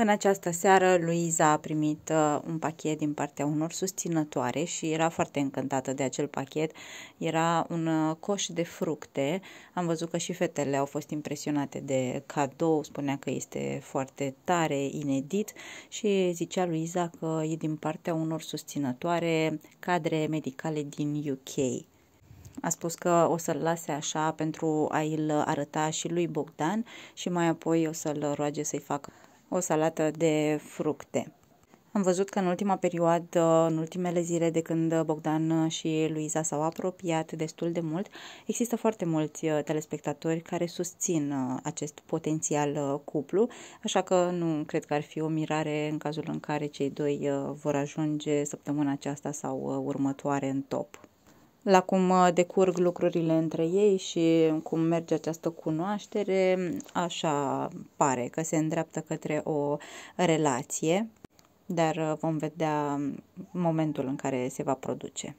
În această seară, Luiza a primit uh, un pachet din partea unor susținătoare și era foarte încântată de acel pachet. Era un uh, coș de fructe. Am văzut că și fetele au fost impresionate de cadou, spunea că este foarte tare, inedit și zicea Luiza că e din partea unor susținătoare cadre medicale din UK. A spus că o să-l lase așa pentru a-l arăta și lui Bogdan și mai apoi o să-l roage să-i facă o salată de fructe. Am văzut că în ultima perioadă, în ultimele zile de când Bogdan și Luiza s-au apropiat destul de mult, există foarte mulți uh, telespectatori care susțin uh, acest potențial uh, cuplu, așa că nu cred că ar fi o mirare în cazul în care cei doi vor ajunge săptămâna aceasta sau următoare în top la cum uh, decurg lucrurile între ei și cum merge această cunoaștere, așa pare că se îndreaptă către o relație, dar uh, vom vedea um, momentul în care se va produce.